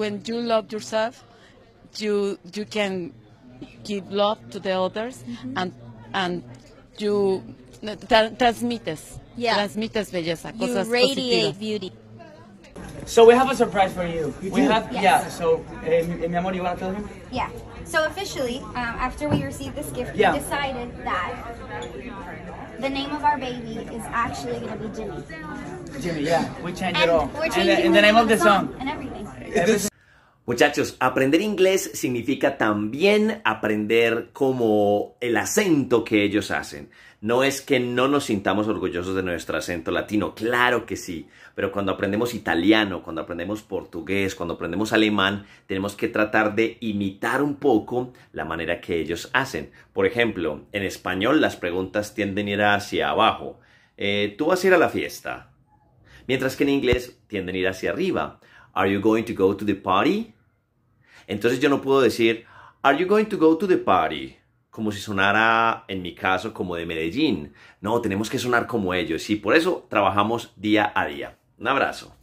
When you love yourself, you you can give love to the others mm-hmm. and and you tra- transmites yeah. transmites belleza you radiate positivas. beauty so we have a surprise for you, you we do? have yes. yeah so eh, mi amor you want to tell him yeah so officially um, after we received this gift yeah. we decided that the name of our baby is actually going to be jimmy We it all. the name of the song. Muchachos, aprender inglés significa también aprender como el acento que ellos hacen. No es que no nos sintamos orgullosos de nuestro acento latino, claro que sí, pero cuando aprendemos italiano, cuando aprendemos portugués, cuando aprendemos alemán, tenemos que tratar de imitar un poco la manera que ellos hacen. Por ejemplo, en español las preguntas tienden a ir hacia abajo. Eh, ¿Tú vas a ir a la fiesta? Mientras que en inglés tienden a ir hacia arriba. Are you going to go to the party? Entonces yo no puedo decir Are you going to go to the party? Como si sonara, en mi caso, como de Medellín. No, tenemos que sonar como ellos y por eso trabajamos día a día. Un abrazo.